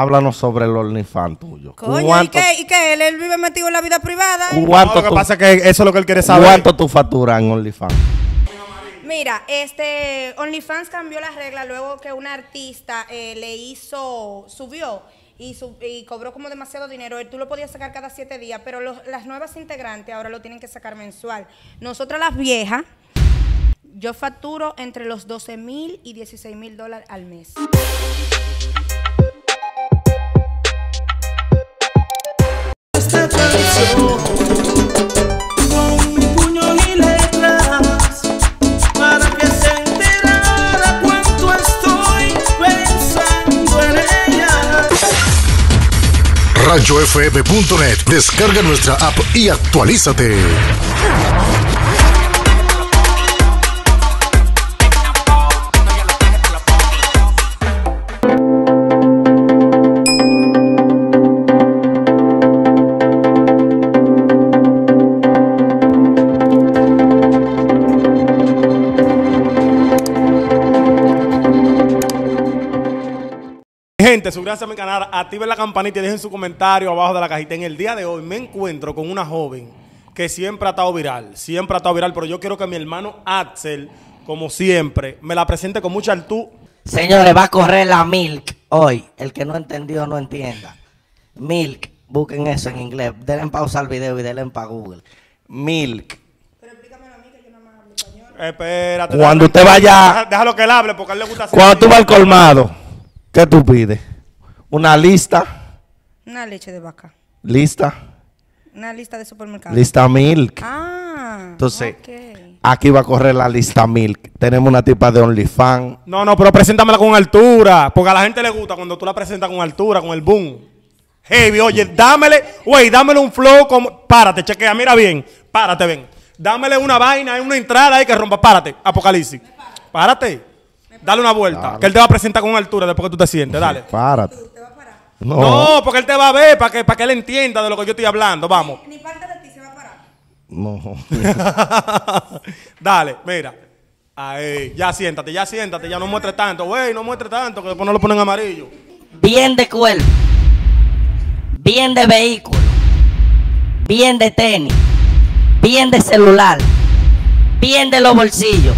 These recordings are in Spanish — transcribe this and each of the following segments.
háblanos sobre el OnlyFans tuyo. Coño, ¿y qué, ¿y qué? ¿Él, vive metido en la vida privada? ¿Cuánto lo que pasa es que eso es lo que él quiere saber. ¿Cuánto tú facturas en OnlyFans? Mira, este OnlyFans cambió la regla luego que un artista eh, le hizo, subió y, cobró como demasiado dinero. Tú lo podías sacar cada siete días, pero las nuevas integrantes ahora lo tienen que sacar mensual. Nosotras las viejas, yo facturo entre los 12 mil y 16 mil dólares al mes. con mi puño y letras para que se enterara cuánto estoy pensando en ella. raggioff.net Descarga nuestra app y actualízate. Gente, suscríbanse a mi canal, activen la campanita y dejen su comentario abajo de la cajita. En el día de hoy me encuentro con una joven que siempre ha estado viral, siempre ha estado viral, pero yo quiero que mi hermano Axel, como siempre, me la presente con mucha altura. Señores, va a correr la Milk hoy. El que no entendió, no entienda. Milk, busquen eso en inglés. Denle pausa al video y denle para Google. Milk. Pero que Espérate. Cuando usted vaya. Déjalo que él hable porque a él le gusta hacer Cuando tú vas al colmado ¿Qué tú pides? ¿Una lista? Una leche de vaca. ¿Lista? Una lista de supermercado. Lista milk. Ah. Entonces, aquí va a correr la lista milk. Tenemos una tipa de OnlyFans. No, no, pero preséntamela con altura. Porque a la gente le gusta cuando tú la presentas con altura, con el boom. Heavy, oye, dámele, güey, dámele un flow como. Párate, chequea, mira bien. Párate, ven. Dámele una vaina, una entrada ahí que rompa. Párate, Apocalipsis. Párate. Dale una vuelta. Que él te va a presentar con altura después que tú te sientes. Dale. Párate. No. no. porque él te va a ver para que, para que él entienda de lo que yo estoy hablando. Vamos. Ni, parte de ti se va a parar. No. Dale, mira. Ahí, ya siéntate, ya siéntate, ya no muestre tanto, güey, no muestre tanto, que después no lo ponen amarillo. Bien de cuerpo, bien de vehículo, bien de tenis, bien de celular, bien de los bolsillos.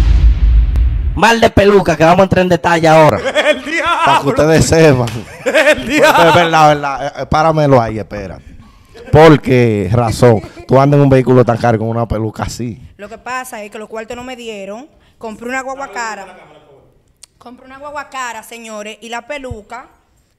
Mal de peluca que vamos a entrar en detalle ahora. El diablo. Para que ustedes sepan. El diablo. Es verdad, verdad. Eh, páramelo ahí, espera. Porque, razón, tú andas en un vehículo tan caro con una peluca así. Lo que pasa es que los cuartos no me dieron. Compré una guagua cara. Compré una guagua cara, señores, y la peluca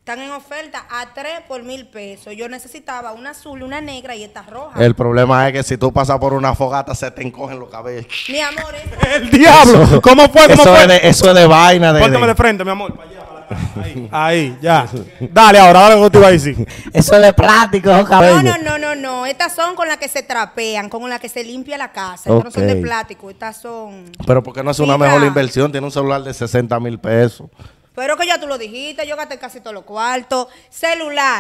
están en oferta a 3 por mil pesos. Yo necesitaba una azul, una negra y esta roja. El problema es que si tú pasas por una fogata se te encogen los cabellos. Mi amor, el diablo. ¿Cómo fue? eso, Es de, eso es de vaina. De, Pórtame de frente, mi amor. allá, Ahí, ya. Dale ahora, ahora que tú vas a decir. Eso es de plástico, No, no, no, no, no. Estas son con las que se trapean, con las que se limpia la casa. Estas no son de plástico, estas son. Pero ¿por qué no es una mejor inversión? Tiene un celular de 60 mil pesos. Pero que ya tú lo dijiste, yo gasté casi todos los cuartos. Celular.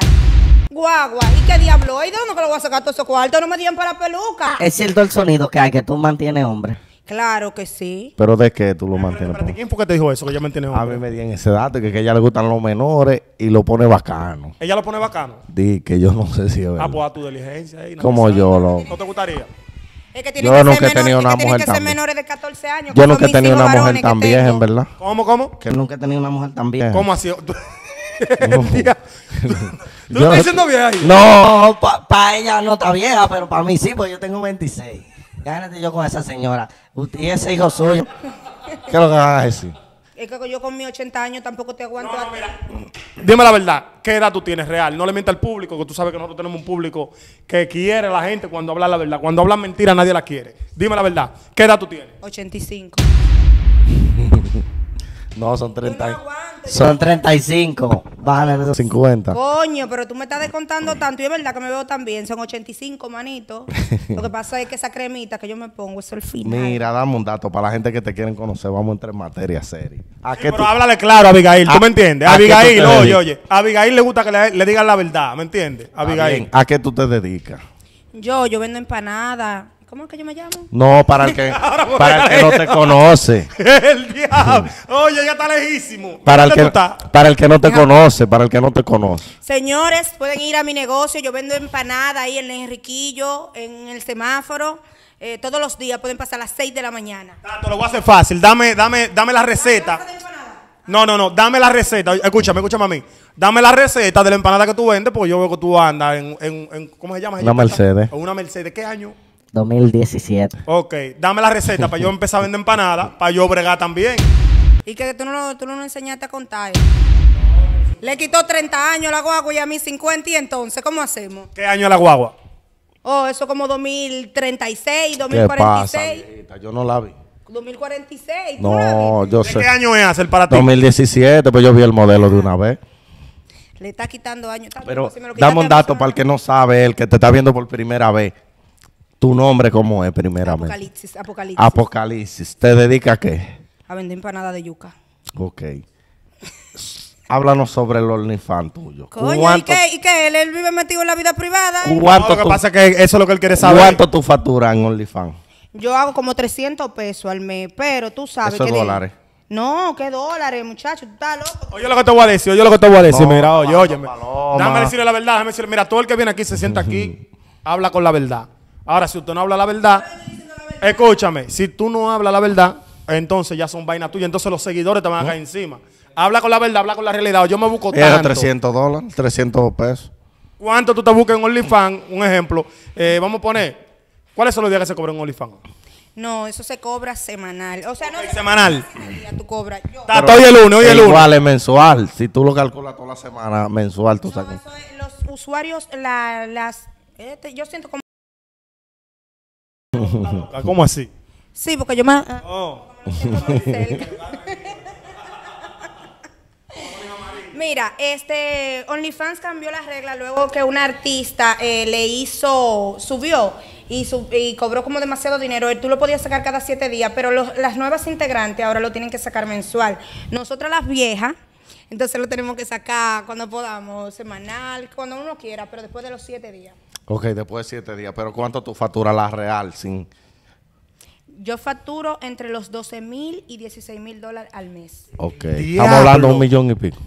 Guagua, ¿y qué diablo? ¿Y de dónde que lo voy a sacar todos esos cuartos? No me dieron para la peluca. Es cierto el sonido que hay, que tú mantienes hombre. Claro que sí. ¿Pero de qué tú lo mantienes? pero pues? ¿Quién fue que te dijo eso? Que ella mantiene hombre. A mí me dieron ese dato, que, que a ella le gustan los menores y lo pone bacano. ¿Ella lo pone bacano? Di que yo no sé si es ah, verdad. Ah, pues a tu diligencia. ahí, Como yo, lo... ¿No te gustaría? Es que tiene yo que nunca ser he tenido una mujer tan vieja. menores de años. Yo nunca he tenido una mujer tan vieja, en verdad. ¿Cómo, cómo? Que nunca he tenido una mujer tan vieja. ¿Cómo ha sido? estás diciendo vieja? Ahí? No, para pa ella no está vieja, pero para mí sí, porque yo tengo 26. Gánate yo con esa señora. Usted, y ese hijo suyo. ¿Qué es lo que vas a decir? Es que yo con mis 80 años tampoco te aguanto. Dime la verdad, ¿qué edad tú tienes real? No le mientas al público, que tú sabes que nosotros tenemos un público que quiere a la gente cuando habla la verdad. Cuando hablan mentira, nadie la quiere. Dime la verdad, ¿qué edad tú tienes? 85. No, son 30. No son 35. Bájale esos 50. Coño, pero tú me estás descontando tanto y es verdad que me veo tan bien. Son 85, manito. Lo que pasa es que esa cremita que yo me pongo es el final. Mira, dame un dato para la gente que te quieren conocer. Vamos a entrar en materia seria. ¿A pero háblale claro, Abigail. ¿Tú ah, me entiendes? Abigail, oye, oye. A Abigail le gusta que le, digan la verdad. ¿Me entiendes? Abigail. ¿A qué tú te dedicas? Yo, yo vendo empanadas, ¿Cómo es que yo me llamo? No, para el que, para no te conoce. el diablo. Oye, ya está lejísimo. Para el, que, para el que no te conoce, para el que no te conoce. Señores, pueden ir a mi negocio. Yo vendo empanada ahí en el Enriquillo, en el semáforo. Eh, todos los días pueden pasar a las 6 de la mañana. Tanto lo voy a hacer fácil. Dame, dame, dame la receta. No, no, no. Dame la receta. Escúchame, escúchame a mí. Dame la receta de la empanada que tú vendes, porque yo veo que tú andas en, en, en ¿cómo se llama? Una Mercedes. una Mercedes. ¿Qué año? 2017. Ok, dame la receta para yo empezar a vender empanadas, para yo bregar también. Y que tú no, tú no enseñaste a contar. Le quitó 30 años la guagua y a mí 50 y entonces, ¿cómo hacemos? ¿Qué año la guagua? Oh, eso como 2036, 2046. ¿Qué pasa, yo no la vi. 2046. no, la vi? yo sé. ¿Qué año es hacer para ti? 2017, pues yo vi el modelo de una vez. Le está quitando años. Pero si dame un dato para el que no sabe, el que te está viendo por primera vez. ¿Tu nombre cómo es primeramente? Apocalipsis, Apocalipsis. Apocalipsis. ¿Te dedica a qué? A vender empanada de yuca. Ok. Háblanos sobre el OnlyFans tuyo. Coño, ¿y qué, ¿y qué? Él, vive metido en la vida privada. ¿Cuánto lo que pasa es que eso es lo que él quiere saber. ¿Cuánto tú facturas en OnlyFans? Yo hago como 300 pesos al mes, pero tú sabes eso que... dólares. no, qué dólares, muchacho, tú estás loco. Oye lo que te voy a decir, oye lo que te voy a decir, mira, oye, oye, paloma. decirle la verdad, déjame decirle, mira, todo el que viene aquí se sienta aquí, habla con la verdad. Ahora, si usted no habla la verdad, escúchame, si tú no hablas la verdad, entonces ya son vainas tuyas, Entonces los seguidores te van a caer encima. Habla con la verdad, habla con la realidad. Yo me busco tanto. Era 300 dólares, 300 pesos. ¿Cuánto tú te buscas en OnlyFans? Un ejemplo. Eh, vamos a poner, ¿cuáles son los días que se cobran en OnlyFans? No, eso se cobra semanal. O sea, no. semanal. Tú cobras. hoy el lunes, hoy el lunes. Igual mensual. Si tú lo calculas toda la semana, mensual tú sabes. los usuarios, las. Este, yo siento como. Ah, ¿Cómo así? Sí, porque yo más... Oh. Mira, este OnlyFans cambió las reglas luego que un artista eh, le hizo, subió y, cobró como demasiado dinero. Tú lo podías sacar cada siete días, pero las nuevas integrantes ahora lo tienen que sacar mensual. Nosotras las viejas, entonces lo tenemos que sacar cuando podamos, semanal, cuando uno quiera, pero después de los siete días. Ok, después de siete días. Pero ¿cuánto tú facturas la real sin... Yo facturo entre los 12 mil y 16 mil dólares al mes. Ok. Estamos hablando de un millón y pico.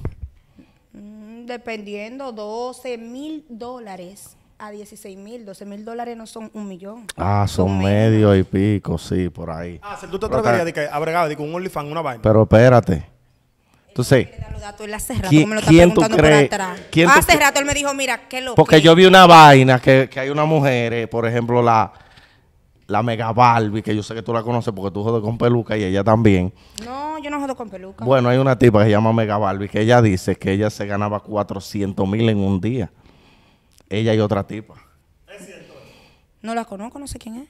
Mm, dependiendo, 12 mil dólares a 16 mil, 12 mil dólares no son un millón. Ah, son, medio y pico, sí, por ahí. Ah, si tú te atreverías de que abregado, un OnlyFans, una vaina. Pero espérate. Entonces, ¿quién, tú crees? hace rato él me dijo, mira, qué loco. Porque yo vi una vaina que, hay una mujer, por ejemplo, la la Mega Barbie, que yo sé que tú la conoces porque tú jodes con peluca y ella también. No, yo no jodo con peluca. Bueno, hay una tipa que se llama Mega Barbie que ella dice que ella se ganaba 400 mil en un día. Ella y otra tipa. Es cierto. No la conozco, no sé quién es.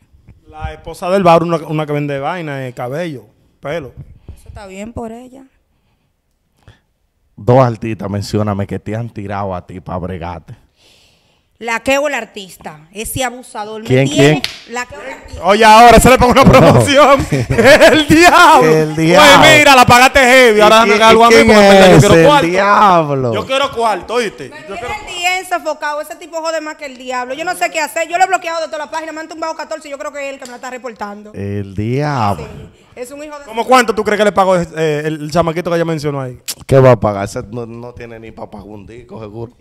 La esposa del bar, una, que vende vaina, eh, cabello, pelo. Eso está bien por ella. Dos artistas, mencioname que te han tirado a ti para bregarte. La Laqueo el artista, ese abusador. ¿Quién, tiene? el artista. Oye, ahora se le pone una promoción. el diablo. El diablo. Oye, mira, la pagaste heavy. Ahora dame algo a mí porque yo quiero el cuarto. diablo. Yo quiero cuarto, oíste. Me yo quiero... el día enfocado. Ese tipo jode más que el diablo. Yo no sé qué hacer. Yo lo he bloqueado de toda la página, Me han tumbado 14 yo creo que es el que me la está reportando. El diablo. Es un hijo de... ¿Cómo cuánto tú crees que le pagó eh, el chamaquito que ya mencionó ahí? ¿Qué va a pagar? Ese no, tiene ni para un disco, seguro.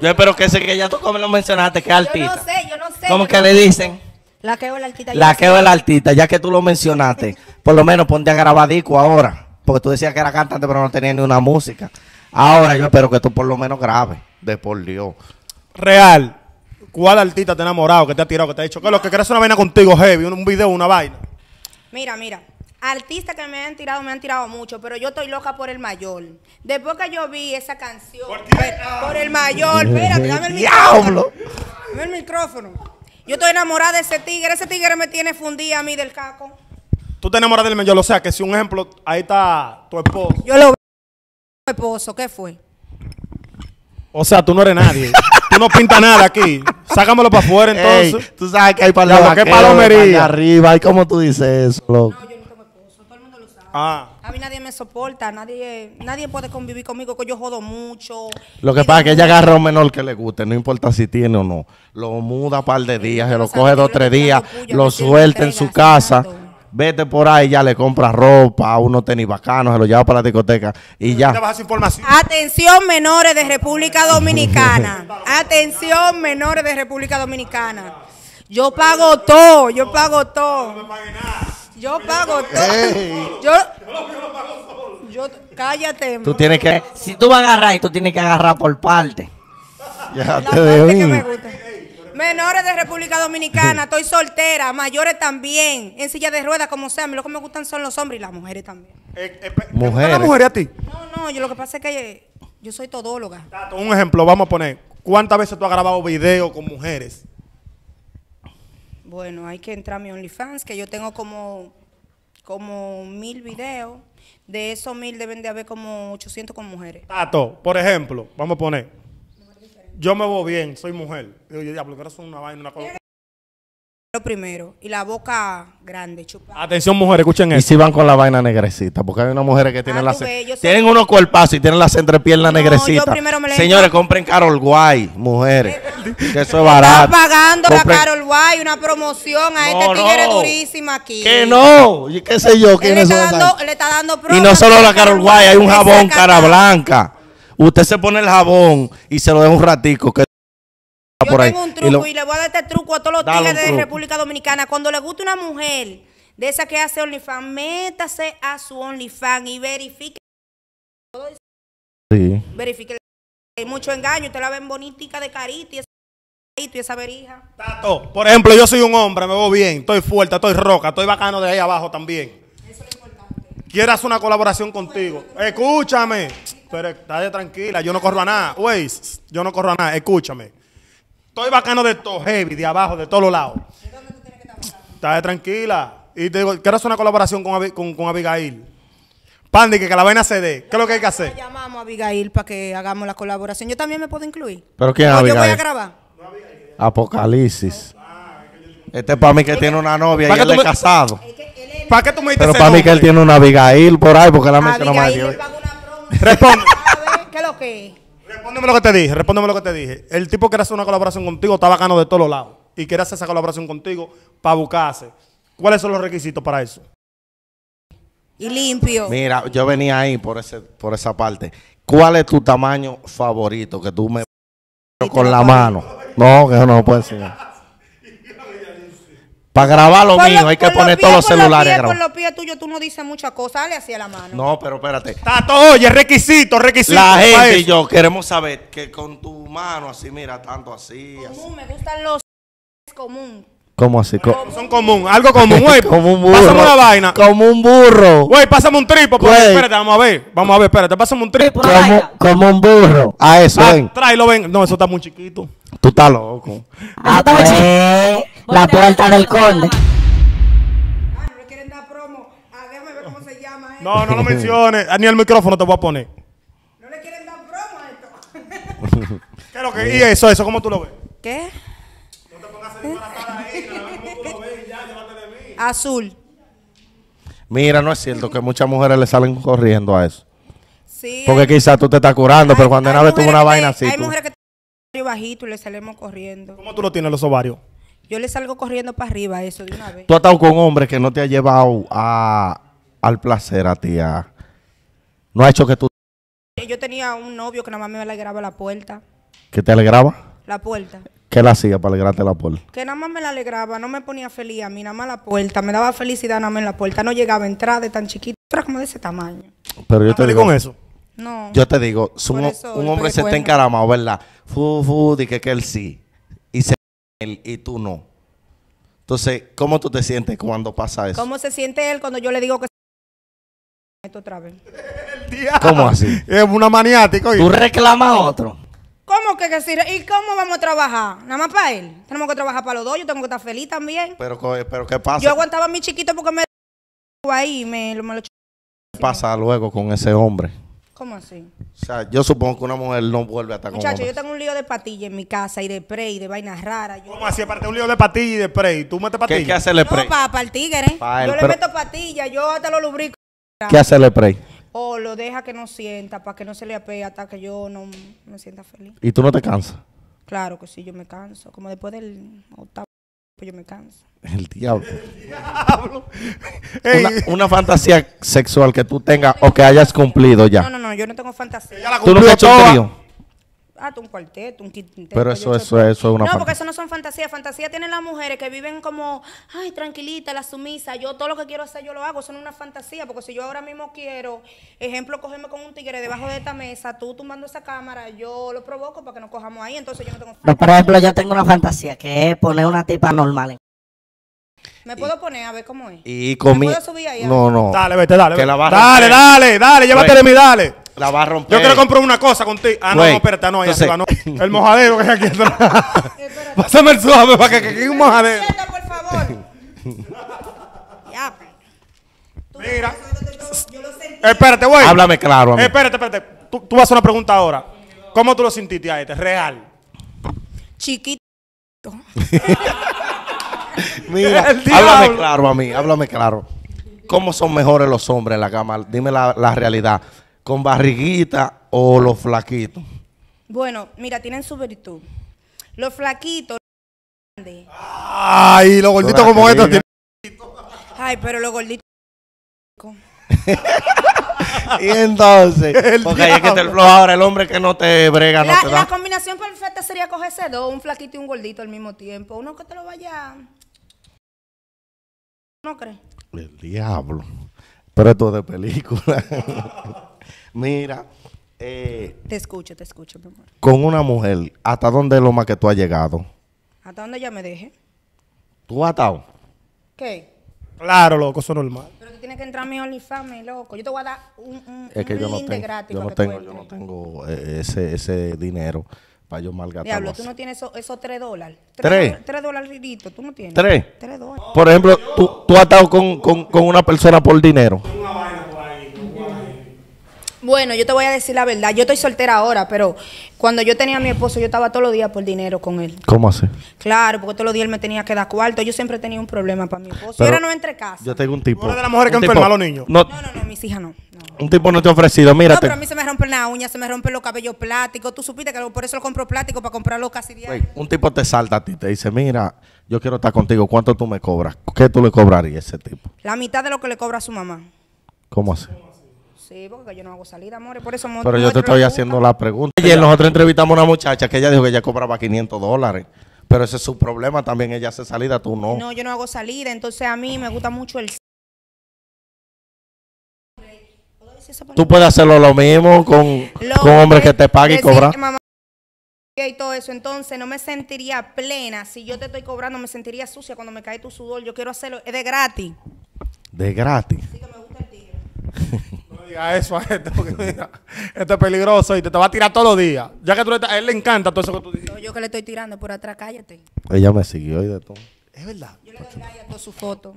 Yo espero que ese que ya tú como lo mencionaste, que artista. Yo no sé, yo no sé. ¿Cómo que le dicen? La que queo el artista. La que queo el artista, ya que tú lo mencionaste. por lo menos ponte a grabar ahora. Porque tú decías que era cantante, pero no tenía ni una música. Ahora yo espero que tú por lo menos grabes. De por Dios. Real. ¿Cuál artista te ha enamorado, que te ha tirado, que te ha dicho, que lo que quieres es una vaina contigo, heavy, un video, una vaina? Mira, mira. Artistas que me han tirado, me han tirado mucho, pero yo estoy loca por el mayor. Después que yo vi esa canción, ¿Por, ah. el mayor, espérate, dame el micrófono. Dame el micrófono. Yo estoy enamorada de ese tigre, ese tigre me tiene fundida a mí del caco. Tú te enamoras del mayor, o sea que si un ejemplo, ahí está tu esposo. Yo lo ¿Tu esposo, ¿qué fue? O sea, tú no eres nadie. tú no pintas nada aquí. Sácamelo para afuera entonces. tú sabes que hay palomería arriba. ¿Y cómo tú dices eso, loco? Ah. A mí nadie me soporta, nadie nadie puede convivir conmigo, que yo jodo mucho. Lo que pasa es que ella agarra un menor que le guste, no importa si tiene o no. Lo muda un par de días, se lo coge dos o tres días, lo suelta en su casa vete por ahí, ya le compra ropa, Uno tenis bacanos, se lo lleva para la discoteca y ya. Atención menores de República Dominicana. Atención menores de República Dominicana. Yo pago todo, yo pago todo. Yo pago todo. Yo, yo, cállate. Tú tienes que, si tú vas a agarrar, tú tienes que agarrar por parte. Menores de República Dominicana, estoy soltera, mayores también, en silla de ruedas, como sea. A lo que me gustan son los hombres y las mujeres también. Eh, eh, ¿Mujeres? las mujeres a ti? No, no, yo lo que pasa es que yo soy todóloga. un ejemplo, vamos a poner. ¿Cuántas veces tú has grabado video con mujeres? Bueno, hay que entrar a mi OnlyFans, que yo tengo como, como mil videos. De esos mil deben de haber como 800 con mujeres. Tato, por ejemplo, vamos a poner. Yo me voy bien, soy mujer. yo una vaina, una Lo primero, y la boca grande, chupada. Atención, mujeres, escuchen eso. Y si van con la vaina negrecita, porque hay unas mujeres que ah, tienen la Tienen unos cuerpazos y tienen las entrepiernas negrecita. Señores, compren Carol Guay, mujeres. Que eso es barato. Está pagando la Carol guay una promoción a este tigre durísima aquí. Que no. Y qué sé yo. ¿quién le, está dando, le está dando Y no solo la Carol guay hay un jabón cara blanca. Usted se pone el jabón y se lo deja un ratico. Que yo por tengo ahí. un truco y, le voy a dar este truco a todos los tigres de República Dominicana. Cuando le gusta una mujer de esa que hace OnlyFans, métase a su OnlyFans y verifique. Sí. Verifique. Hay mucho engaño, usted la ven bonitica de carita y y esa verija. por ejemplo, yo soy un hombre, me veo bien, estoy fuerte, estoy roca, estoy bacano de ahí abajo también. Eso una colaboración contigo. Escúchame. Pero estás tranquila, yo no corro a nada. Wey, yo no corro a nada, escúchame. Estoy bacano de todo, heavy, de abajo, de todos los lados. ¿De tranquila. Y te digo, quiero hacer una colaboración con, con, Abigail. Pandi, que, que la vaina se dé. ¿Qué es lo que hay que hacer? Llamamos a Abigail para que hagamos la colaboración. Yo también me puedo incluir. ¿Pero quién Abigail? Yo voy a grabar. Apocalipsis. Este es para mí que tiene una novia y él es casado. ¿Para qué tú me Pero para mí que él tiene una Abigail por ahí, porque la mente No me Responde. ¿Qué lo Respóndeme lo que te dije, respóndeme lo que te dije. El tipo quiere hacer una colaboración contigo, está bacano de todos lados. Y quiere hacer esa colaboración contigo para buscarse. ¿Cuáles son los requisitos para eso? Y limpio. Mira, yo venía ahí por, ese, por esa parte. ¿Cuál es tu tamaño favorito que tú me con la mano? No, que eso no puede ser. Para grabar lo mío hay que poner todos los celulares. Con los pies tuyos tú no dices muchas cosas, dale así a la mano. No, pero espérate. Tato, oye, requisito, requisito. La gente y yo queremos saber que con tu mano así, mira, tanto así. Común, me gustan los común. ¿Cómo así? son común, algo común, güey. como un burro. Pásame una vaina. Como un burro. Güey, pásame un tripo. Por espérate, vamos a ver. Vamos a ver, espérate, pásame un tripo. Como, un burro. A eso, ah, ven. Tráelo, ven. No, eso está muy chiquito. Tú estás loco. Ah, ah pues, pues, la puerta del conde. Ah, no quieren dar ah, No, no lo menciones. Ni el micrófono te voy a poner. No le quieren dar promo a esto. ¿Qué es lo que? ¿Y eso, eso? ¿Cómo tú lo ves? ¿Qué? te pongas ahí. Ya, Azul. Mira, no es cierto que muchas mujeres le salen corriendo a eso. Sí, Porque quizás tú te estás curando, pero cuando una vez tuvo una vaina así. Hay mujeres bajito y le salimos corriendo. ¿Cómo tú lo tienes los ovarios? Yo le salgo corriendo para arriba eso de una vez. Tú has estado con hombres que no te ha llevado a, al placer a ti. no ha hecho que tú... Yo tenía un novio que nada más me alegraba la puerta. ¿Que te alegraba? La puerta. ¿Qué la hacía para alegrarte la puerta? Que nada más me la alegraba, no me ponía feliz a mí, nada más la puerta. Me daba felicidad nada más en la puerta. No llegaba a entrar de tan chiquito, como de ese tamaño. Pero yo ah, te digo... con eso? Yo te digo, un, un hombre se está encaramado, ¿verdad? Fu, fu, dije que él sí. Y, se, él, y tú no. Entonces, ¿cómo tú te sientes cuando pasa eso? ¿Cómo se siente él cuando yo le digo que esto otra vez? ¿Cómo así? Es una maniática. Tú reclamas a otro. ¿Cómo que, que ¿Y cómo vamos a trabajar? Nada más para él. Tenemos que trabajar para los dos. Yo tengo que estar feliz también. Pero, pero ¿qué pasa? Yo aguantaba a mi chiquito porque me ahí me, me lo ¿Qué pasa luego con ese hombre? ¿Cómo así? O sea, yo supongo que una mujer no vuelve hasta con Muchacho, yo tengo un lío de patilla en mi casa y de spray y de vainas raras. ¿Cómo así? Aparte un lío de patilla y de spray. ¿Tú metes ¿Qué qué No, el tigre. yo le meto patilla, yo hasta lo lubrico. ¿Qué hacerle spray? O lo deja que no sienta, para que no se le apegue hasta que yo no me sienta feliz. ¿Y tú no te cansas? Claro que sí, yo me canso. Como después del octavo pues yo me canso. El diablo. Una, fantasía sexual que tú tengas o que hayas cumplido ya. No, no, no, yo no tengo fantasía. Tú nunca has hecho un ah, un cuarteto, un quinteto. Pero eso, eso, es una No, porque eso no son fantasías. Fantasía tienen las mujeres que viven como, ay, tranquilita, la sumisa. Yo todo lo que quiero hacer, yo lo hago. Son una fantasía. Porque si yo ahora mismo quiero, ejemplo, cogerme con un tigre debajo de esta mesa, tú tumbando esa cámara, yo lo provoco para que nos cojamos ahí. Entonces yo no tengo fantasía. por ejemplo, yo tengo una fantasía que es poner una tipa normal me puedo poner a ver cómo es. Y comí. No, no. Dale, vete, dale. dale, dale, dale, Llévate de mí, dale. La va a romper. Yo quiero comprar una cosa contigo. Ah, no, espérate, no, se El mojadero que hay aquí atrás. Pásame el suave para que, quede un mojadero. espérate por favor. ya. Pues. Mira. Espérate, güey. Háblame claro. mí. Espérate, espérate. Tú, vas a hacer una pregunta ahora. ¿Cómo tú lo sentiste a este? Real. Chiquito. Mira, háblame claro a mí, háblame claro. ¿Cómo son mejores los hombres en la cama? Dime la, la realidad con barriguita o los flaquitos? Bueno, mira, tienen su virtud. Los flaquitos. Ay, los gorditos como estos tienen. Ay, pero los gorditos. y entonces, el porque ahí que está el el hombre que no te brega, la, no te da. La combinación perfecta sería cogerse dos, un flaquito y un gordito al mismo tiempo. Uno que te lo vaya. ¿No crees? El diablo. Pero esto de película. Mira. Eh, te escucho, te escucho, mi amor. Con una mujer, ¿hasta dónde es lo más que tú has llegado? ¿Hasta dónde ya me dejé? ¿Tú has atado? ¿Qué? Claro, loco, eso es normal. Pero tú tienes que entrar a mi OnlyFans, loco. Yo te voy a dar un, un, gratis yo no tengo, eh, ese, ese dinero para yo malgastar. Diablo, tú no tienes esos eso dólares. ¿Tres? ¿Tres dólares ridito, tú no tienes. ¿Tres? dólares. Por ejemplo, tú, tú has estado con, con, con una persona por dinero. Bueno, yo te voy a decir la verdad. Yo estoy soltera ahora, pero cuando yo tenía a mi esposo, yo estaba todos los días por dinero con él. ¿Cómo así? Claro, porque todos los días él me tenía que dar cuarto. Yo siempre tenía un problema para mi esposo. Pero, yo era no entre casa. Yo tengo un tipo. Una de las mujeres que enferma a los niños. No, no, no, mis hijas no. Un tipo no te ha ofrecido, mira. No, pero a mí se me rompen las uñas, se me rompen los cabellos plásticos. Tú supiste que por eso lo compro plástico para comprarlo casi diario. un tipo te salta a ti, te dice, mira, yo quiero estar contigo. ¿Cuánto tú me cobras? ¿Qué tú le cobrarías a ese tipo? La mitad de lo que le cobra a su mamá. ¿Cómo así? Sí, porque yo no hago salida, amores. Pero yo te estoy haciendo la pregunta. Ayer nosotros entrevistamos a una muchacha que ella dijo que ella cobraba 500 dólares. Pero ese es su problema también. Ella hace salida, tú no. No, yo no hago salida. Entonces a mí me gusta mucho el. Tú puedes hacerlo lo mismo con, con hombres que, te paguen y cobrar. Mamá, y todo eso, entonces no me sentiría plena si yo te estoy cobrando, me sentiría sucia cuando me cae tu sudor. Yo quiero hacerlo, es de gratis. De gratis. así que me gusta el eso a este, porque mira, esto es peligroso y te, va a tirar todos los días. Ya que tú le él le encanta todo eso que tú dices. Yo que le estoy tirando por atrás, cállate. Ella me siguió y de todo. Es verdad. Yo le doy a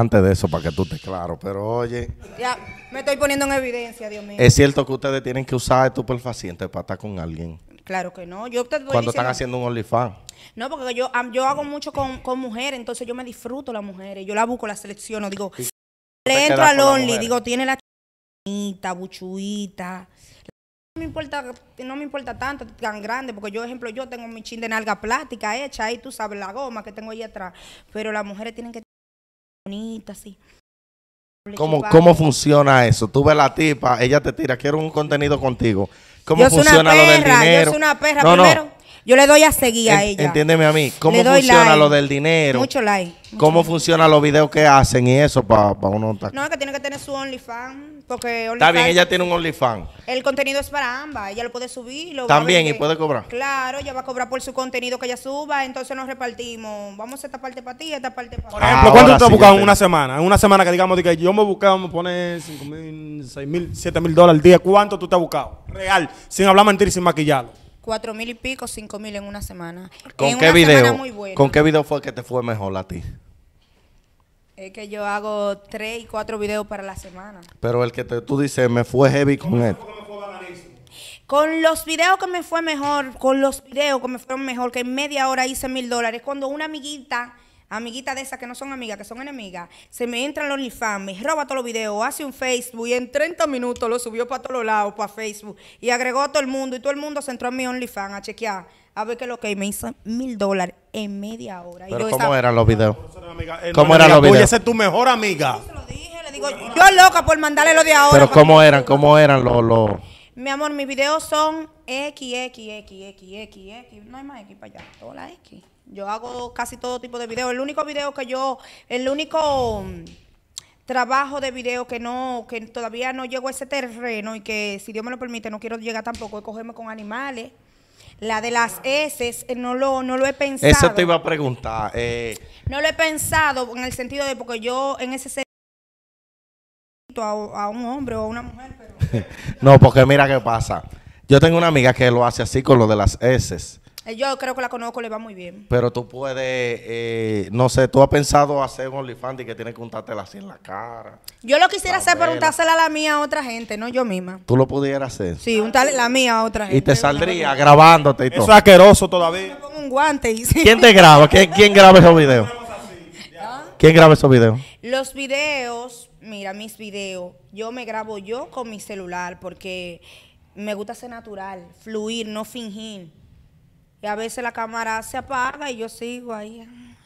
Antes de eso, para que tú te claro, pero oye. Ya, me estoy poniendo en evidencia, Dios mío. Es cierto que ustedes tienen que usar estupefacientes para estar con alguien. Claro que no. Yo Cuando están haciendo un OnlyFans. No, porque yo, hago mucho con, con mujeres, entonces yo me disfruto las mujeres. Yo la busco, la selecciono, digo le entro al Only, digo, tiene la chinita, buchuita. No me importa, no me importa tanto, tan grande, porque yo, ejemplo, yo tengo mi chin de nalga plástica hecha ahí, tú sabes, la goma que tengo ahí atrás. Pero las mujeres tienen que bonita, así. ¿Cómo, ¿Cómo funciona eso? Tú ves la tipa, ella te tira, quiero un contenido contigo. ¿Cómo funciona una perra, lo del dinero? Yo soy una perra, primero. No. Yo le doy a seguir a ella. Entiéndeme a mí. ¿Cómo funciona lo del dinero? Mucho like. ¿Cómo like. funcionan los videos que hacen y eso para uno? No, es que tiene que tener su OnlyFans. Porque Está bien, ella tiene un OnlyFans. El contenido es para ambas. Ella lo puede subir. Lo También, y puede cobrar. Claro, ella va a cobrar por su contenido que ella suba. Entonces nos repartimos. Vamos a esta parte para ti, esta parte para Por ejemplo, ah, ¿cuánto tú has buscado en una semana? En una semana que digamos que yo me buscaba, me pone 5 mil, 6 mil, mil dólares al día. ¿Cuánto tú te has buscado? Real, sin hablar mentir, sin maquillarlo cuatro mil y pico, cinco mil en una semana. ¿Con qué video? ¿Con qué video fue que te fue mejor a ti? Es que yo hago tres y cuatro videos para la semana. Pero el que te, tú dices, me fue heavy con él. Con los videos que me fue mejor, con los videos que me fueron mejor, que en media hora hice mil dólares, cuando una amiguita Amiguita de esas que no son amigas, que son enemigas, se me en los OnlyFans, me roba todos los videos, hace un Facebook y en 30 minutos lo subió para todos lados, para Facebook, y agregó a todo el mundo, y todo el mundo se entró en mi OnlyFans a chequear, a ver qué lo que me hizo mil dólares en media hora. Pero y ¿cómo eran los videos? ¿Cómo eran los videos? Voy a ser tu mejor amiga. Yo lo dije, le digo, yo loca por mandarle los de ahora. Pero ¿cómo eran? ¿Cómo eran los...? Mi amor, mis videos son X, X, X, X, X, No hay más X para allá. la X. Yo hago casi todo tipo de videos. El único video que yo, el único mm, trabajo de video que no, que todavía no llego a ese terreno y que si Dios me lo permite no quiero llegar tampoco es cogerme con animales. La de las heces eh, no lo, no lo he pensado. Eso te iba a preguntar. Eh. No lo he pensado en el sentido de porque yo en ese sentido a, un hombre o a una mujer. no, porque mira qué pasa. Yo tengo una amiga que lo hace así con lo de las heces. Eh, yo creo que la conozco, le va muy bien. Pero tú puedes, eh, no sé, tú has pensado hacer un OnlyFans y que tienes que untártela así en la cara. Yo lo quisiera hacer, pero untársela a la mía a otra gente, no yo misma. ¿Tú lo pudieras hacer? Sí, untarle la mía a otra gente. Y te saldría grabándote y todo. es asqueroso todavía. un guante y ¿Quién te graba? ¿Quién, graba esos videos? ¿Ah? ¿Quién graba esos videos? Los videos, mira, mis videos, yo me grabo yo con mi celular porque me gusta ser natural, fluir, no fingir. Y a veces la cámara se apaga y yo sigo ahí.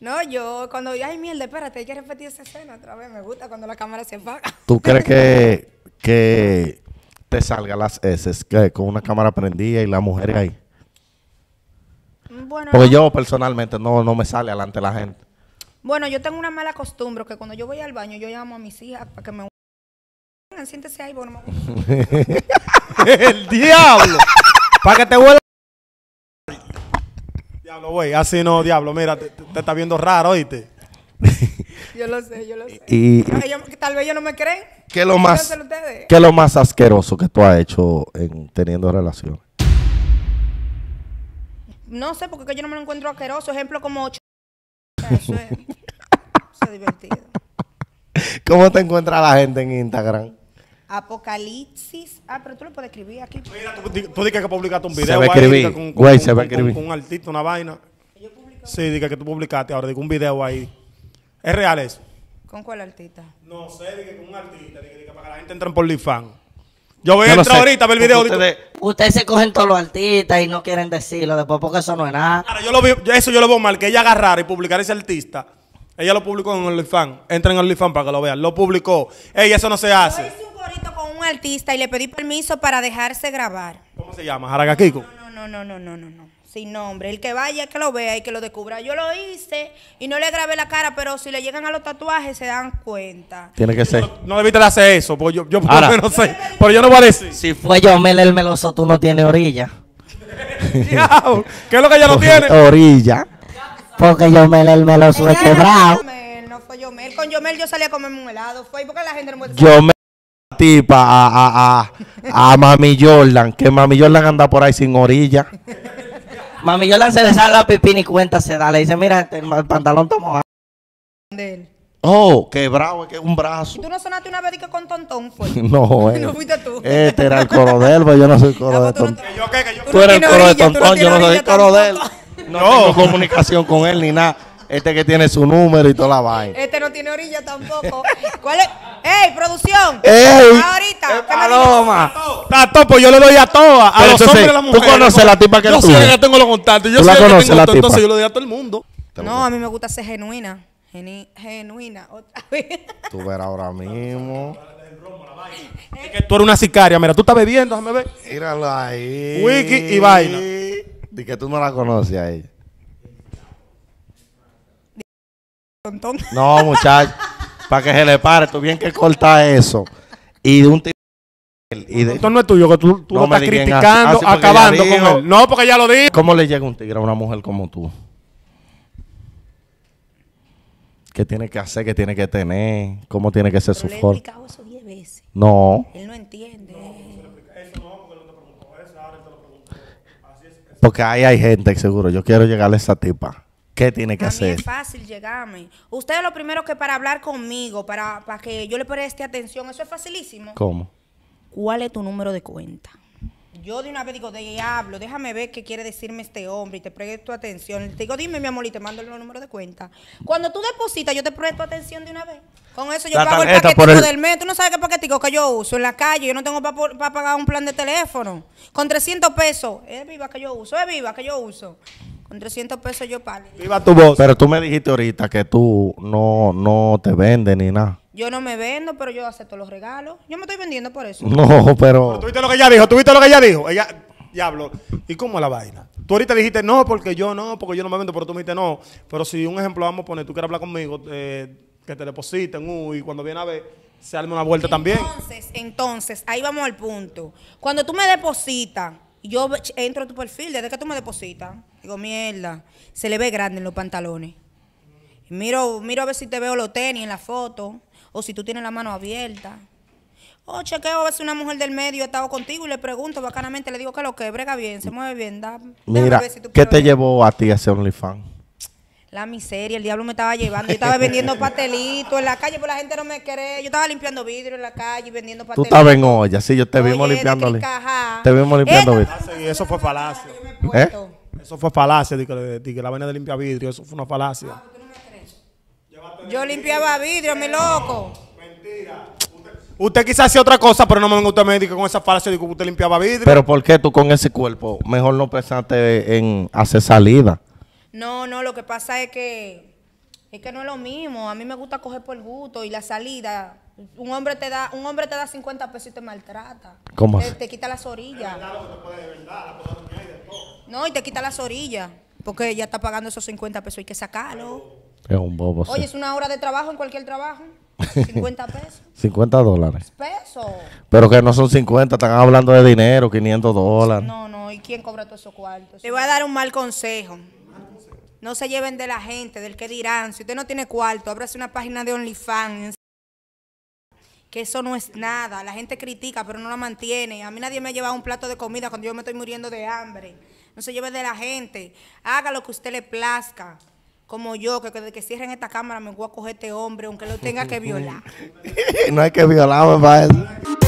No, yo cuando ay mierda, espérate, hay que repetir esa escena otra vez. Me gusta cuando la cámara se apaga. ¿Tú crees que, te salga las S con una cámara prendida y la mujer ahí? Bueno, Porque yo personalmente no, no me sale adelante la gente. Bueno, yo tengo una mala costumbre que cuando yo voy al baño yo llamo a mis hijas para que me siéntese ahí, bueno, El diablo. para que te vuelva así no, diablo, mira, te, está viendo raro, oíste. yo lo sé, yo lo sé. Y, tal vez ellos no me creen. ¿Qué es lo más, ¿qué lo más asqueroso que tú has hecho en teniendo relaciones? No sé, porque yo no me lo encuentro asqueroso. Ejemplo, como ocho. divertido. ¿Cómo te encuentra la gente en Instagram? Apocalipsis. Ah, pero tú lo puedes escribir aquí. Mira, tú, tú dices que publicaste un video. Ahí, con, un artista, una vaina. Yo sí, dije que tú publicaste ahora, digo un video ahí. ¿Es real eso? ¿Con cuál artista? No sé, dije con un artista, dije, para que la gente entre en Polifan. Yo voy a entrar ahorita a ver el video. Ustedes, ustedes se cogen todos los artistas y no quieren decirlo después porque eso no es nada. Ahora, yo lo vi, eso yo lo veo mal, que ella agarrara y publicar ese artista ella lo publicó en OnlyFans. Entra en OnlyFans para que lo vean. Lo publicó. Ey, eso no se hace. Yo hice un corito con un artista y le pedí permiso para dejarse grabar. ¿Cómo se llama? ¿Jaragakiko? No, no, no, no, no, no, no. Sin nombre. El que vaya, que lo vea y que lo descubra. Yo lo hice y no le grabé la cara, pero si le llegan a los tatuajes se dan cuenta. Tiene que ser. No, debiste de hacer eso, porque yo, yo sé. Pero yo no voy a decir. Si fue yo, Mel el meloso, tú no tienes orilla. ¿Qué es lo que ella no tiene? Orilla. Porque Yomel, él me lo suele quebrado. No fue Yomel. Con Yomel yo salí a comerme un helado. Fue porque la gente no Yomel, tipa, a, a, a, a Mami Jordan. Que Mami Jordan anda por ahí sin orilla. Mami Jordan se le sale la pipí ni cuenta se da. Le dice, mira, este, el pantalón tomó mojado. Oh, quebrado, es que un brazo. ¿Tú no sonaste una vez con Tontón fue? no, eh. no fuiste tú. Este era el él, pero pues yo no soy el coro ah, pues tú, no, tú, eres el coro de Tontón, yo no soy el él no, tengo comunicación con él ni nada. Este que tiene su número y toda la vaina. Este no tiene orilla tampoco. ¿Cuál es? ¡Ey, producción! ¡Ey! Ahorita. Eh, paloma! pues yo le doy a todas. A los hombres y a las mujeres. ¿Tú conoces la tipa que no. tú? Yo sé que tengo los contactos. Yo sé que tengo todo, entonces yo le doy a todo el mundo. No, a mí me gusta ser genuina. genuina. Tú verás ahora mismo. que tú eres una sicaria. Mira, tú estás bebiendo, déjame ver. Tíralo ahí. Wiki y vaina. Y que tú no la conoces a ella. No, muchacho. para que se le pare, tú bien que corta eso. Y de un Esto no es tuyo, que tú, lo estás criticando, ah, acabando con él. No, porque ya lo dije. ¿Cómo le llega un tigre a una mujer como tú? ¿Qué tiene que hacer? ¿Qué tiene que tener? ¿Cómo tiene que ser su forma? No. Él no entiende. Porque ahí hay gente, seguro. Yo quiero llegarle a esa tipa. ¿Qué tiene que hacer? es fácil llegarme. Usted es lo primero que para hablar conmigo, para, para que yo le preste atención. Eso es facilísimo. ¿Cómo? ¿Cuál es tu número de cuenta? yo de una vez digo, diablo, déjame ver qué quiere decirme este hombre y te tu atención. Te digo, dime, mi amor, y te mando el número de cuenta. Cuando tú depositas, yo te presto atención de una vez. Con eso yo pago el paquetico del mes. Tú no sabes qué paquetico que yo uso en la calle. Yo no tengo para pagar un plan de teléfono. Con 300 pesos, es viva que yo uso, es viva que yo uso. Con 300 pesos yo pago. Viva tu voz. Pero tú me dijiste ahorita que tú no, no te vendes ni nada. Yo no me vendo, pero yo acepto los regalos. Yo me estoy vendiendo por eso. No, pero. viste lo que ella dijo? ¿Tuviste lo que ella dijo? Ella, diablo. ¿Y cómo la vaina? Tú ahorita dijiste no, porque yo no, porque yo no me vendo, pero tú dijiste no. Pero si un ejemplo vamos a poner, tú quieres hablar conmigo, eh, que te depositen, uy, uh, y cuando viene a ver se arme una vuelta también. Entonces, entonces, ahí vamos al punto. Cuando tú me depositas, yo entro a tu perfil, desde que tú me depositas, digo, mierda, se le ve grande en los pantalones. Miro, miro a ver si te veo los tenis en la foto o si tú tienes la mano abierta. O oh, chequeo a ver si una mujer del medio ha estado contigo y le pregunto bacanamente, le digo que lo que brega bien, se mueve bien. Da, Mira, ¿qué te llevó a ti a ser OnlyFans? La miseria, el diablo me estaba llevando. Yo estaba vendiendo pastelitos en la calle, pero la gente no me quería. Yo estaba limpiando vidrio en la calle y vendiendo pastelitos. Tú estabas en olla, sí, yo te vimos limpiando. Te vimos limpiando vidrio. Ah, ¿Eh? eso fue falacia. Eso fue falacia, dije, que, la vaina de limpiar vidrio, eso fue una falacia. Ah, yo limpiaba vidrio, mi loco. Mentira. Usted quizás hacía otra cosa, pero no me gusta. usted médico con esa falacia Digo, que usted limpiaba vidrio. Pero ¿por qué tú con ese cuerpo? Mejor no pensaste en hacer salida. No, no, lo que pasa es que es que no es lo mismo. A mí me gusta coger por gusto y la salida. Un hombre te da un hombre te da 50 pesos y te maltrata. ¿Cómo Te, te quita las orillas. No, y te quita las orillas. Porque ya está pagando esos 50 pesos, hay que sacarlo. Es un bobo. Oye, es una hora de trabajo en cualquier trabajo. 50 pesos. 50 dólares. Pesos. Pero que no son 50, están hablando de dinero, 500 dólares. No, no, ¿y quién cobra todos esos cuartos? Te voy a dar un mal consejo. No se lleven de la gente, del que dirán. Si usted no tiene cuarto, ábrase una página de OnlyFans. Que eso no es nada. La gente critica, pero no la mantiene. A mí nadie me ha llevado un plato de comida cuando yo me estoy muriendo de hambre. No se lleve de la gente. Haga lo que usted le plazca como yo, que desde que cierren esta cámara me voy a coger este hombre, aunque lo tenga que violar. no hay que violarme para